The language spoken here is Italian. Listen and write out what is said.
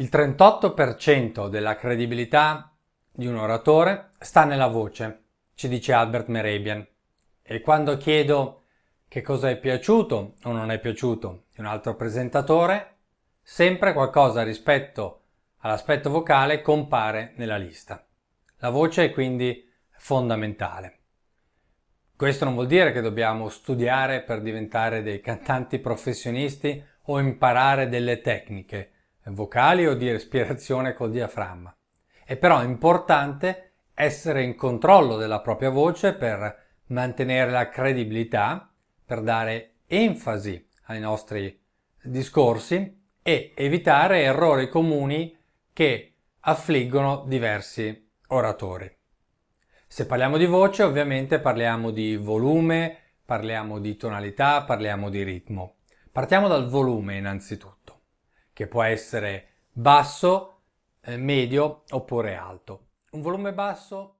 Il 38% della credibilità di un oratore sta nella voce, ci dice Albert Merabian. E quando chiedo che cosa è piaciuto o non è piaciuto di un altro presentatore, sempre qualcosa rispetto all'aspetto vocale compare nella lista. La voce è quindi fondamentale. Questo non vuol dire che dobbiamo studiare per diventare dei cantanti professionisti o imparare delle tecniche vocali o di respirazione col diaframma. È però importante essere in controllo della propria voce per mantenere la credibilità, per dare enfasi ai nostri discorsi e evitare errori comuni che affliggono diversi oratori. Se parliamo di voce ovviamente parliamo di volume, parliamo di tonalità, parliamo di ritmo. Partiamo dal volume innanzitutto che può essere basso, eh, medio oppure alto. Un volume basso